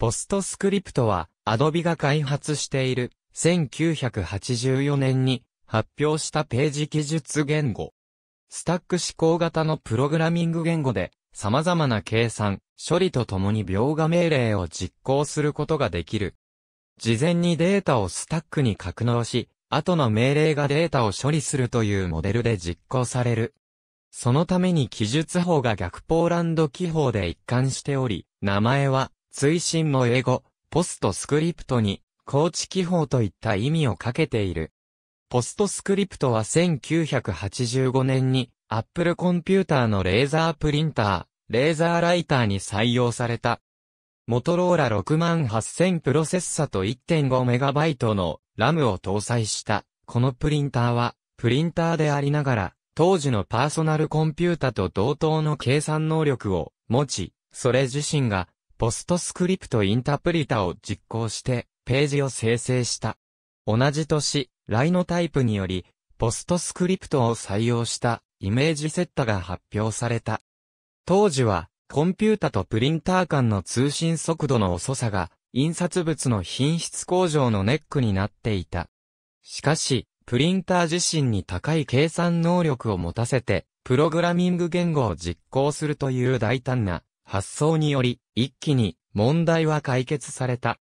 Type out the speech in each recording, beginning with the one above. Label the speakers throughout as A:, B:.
A: ポストスクリプトは、Adobe が開発している、1984年に発表したページ記述言語。スタック指向型のプログラミング言語で、様々な計算、処理とともに描画命令を実行することができる。事前にデータをスタックに格納し、後の命令がデータを処理するというモデルで実行される。そのために記述法が逆ポーランド記法で一貫しており、名前は追伸も英語、ポストスクリプトに、高知記法といった意味をかけている。ポストスクリプトは1985年に、アップルコンピューターのレーザープリンター、レーザーライターに採用された。モトローラ68000プロセッサと 1.5MB のラムを搭載した。このプリンターは、プリンターでありながら、当時のパーソナルコンピュータと同等の計算能力を持ち、それ自身がポストスクリプトインタプリタを実行して、ページを生成した。同じ年、ライノタイプにより、ポストスクリプトを採用したイメージセッタが発表された。当時は、コンピュータとプリンター間の通信速度の遅さが、印刷物の品質向上のネックになっていた。しかし、プリンター自身に高い計算能力を持たせて、プログラミング言語を実行するという大胆な発想により、一気に問題は解決された。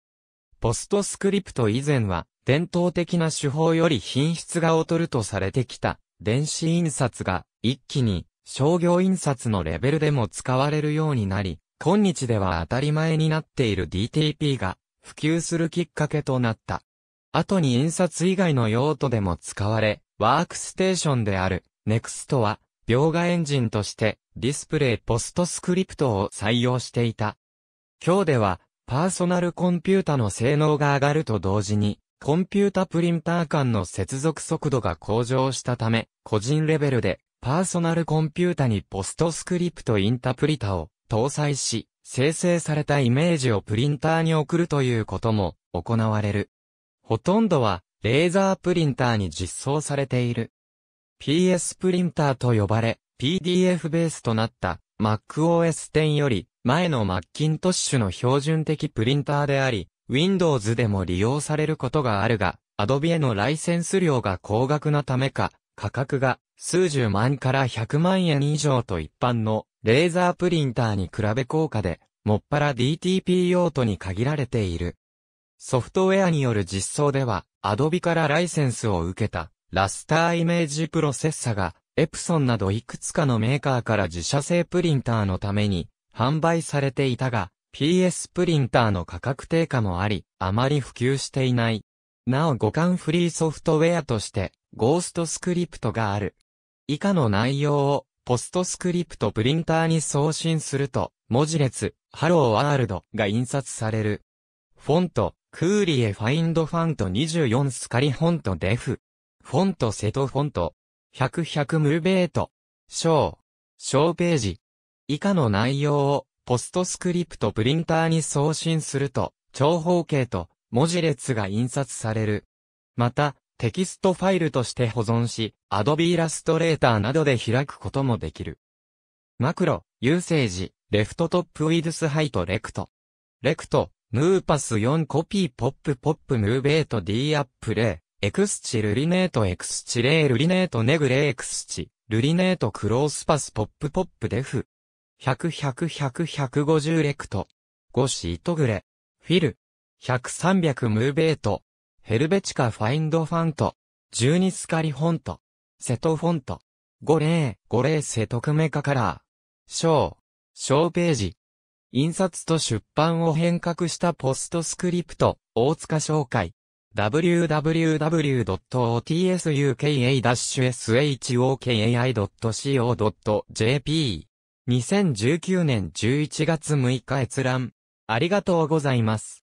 A: ポストスクリプト以前は、伝統的な手法より品質が劣るとされてきた、電子印刷が、一気に、商業印刷のレベルでも使われるようになり、今日では当たり前になっている DTP が、普及するきっかけとなった。後に印刷以外の用途でも使われ、ワークステーションである、NEXT は、描画エンジンとしてディスプレイポストスクリプトを採用していた。今日ではパーソナルコンピュータの性能が上がると同時にコンピュータプリンター間の接続速度が向上したため個人レベルでパーソナルコンピュータにポストスクリプトインタプリタを搭載し生成されたイメージをプリンターに送るということも行われる。ほとんどはレーザープリンターに実装されている。PS プリンターと呼ばれ、PDF ベースとなった MacOS 10より前の Macintosh の標準的プリンターであり、Windows でも利用されることがあるが、Adobe へのライセンス料が高額なためか、価格が数十万から100万円以上と一般のレーザープリンターに比べ高価で、もっぱら DTP 用途に限られている。ソフトウェアによる実装では、Adobe からライセンスを受けたラスターイメージプロセッサが、エプソンなどいくつかのメーカーから自社製プリンターのために販売されていたが、PS プリンターの価格低下もあり、あまり普及していない。なお互換フリーソフトウェアとして、ゴーストスクリプトがある。以下の内容を、ポストスクリプトプリンターに送信すると、文字列、ハローワールドが印刷される。フォント、クーリエファインドファント24スカリフォントデフ。フォントセト・フォント。100-100ムーベート。小。小ページ。以下の内容を、ポストスクリプトプリンターに送信すると、長方形と文字列が印刷される。また、テキストファイルとして保存し、Adobe Illustrator などで開くこともできる。マクロ、ユーセージ、レフトトップウィルスハイトレクト。レクト、ムーパス4コピーポップポップムーベート D アップレイ。エクスチルリネートエクスチレールリネートネグレエクスチ、ルリネートクロースパスポップポップデフ。100-100-150レクト。5シートグレ。フィル。100-300ムーベート。ヘルベチカファインドファント。12スカリフォント。セトフォント。5050セトクメカカラー。ョ小ページ。印刷と出版を変革したポストスクリプト、大塚紹介。www.otsuka-shokai.co.jp。2019年11月6日閲覧。ありがとうございます。